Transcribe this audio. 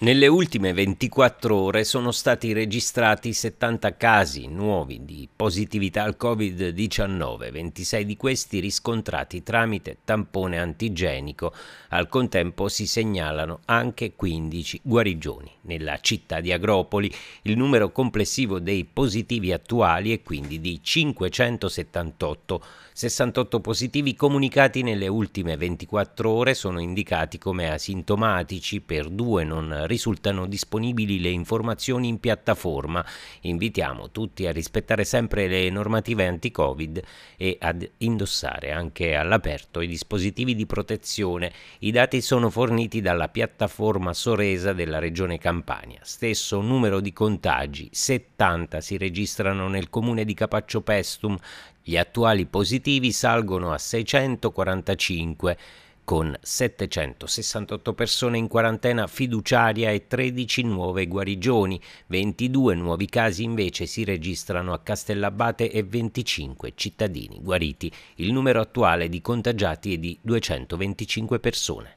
Nelle ultime 24 ore sono stati registrati 70 casi nuovi di positività al Covid-19, 26 di questi riscontrati tramite tampone antigenico. Al contempo si segnalano anche 15 guarigioni. Nella città di Agropoli il numero complessivo dei positivi attuali è quindi di 578. 68 positivi comunicati nelle ultime 24 ore sono indicati come asintomatici per due non risultano disponibili le informazioni in piattaforma. Invitiamo tutti a rispettare sempre le normative anti-Covid e ad indossare anche all'aperto i dispositivi di protezione. I dati sono forniti dalla piattaforma Soresa della Regione Campania. Stesso numero di contagi, 70 si registrano nel comune di Capaccio Pestum. Gli attuali positivi salgono a 645 con 768 persone in quarantena fiduciaria e 13 nuove guarigioni. 22 nuovi casi invece si registrano a Castellabate e 25 cittadini guariti. Il numero attuale di contagiati è di 225 persone.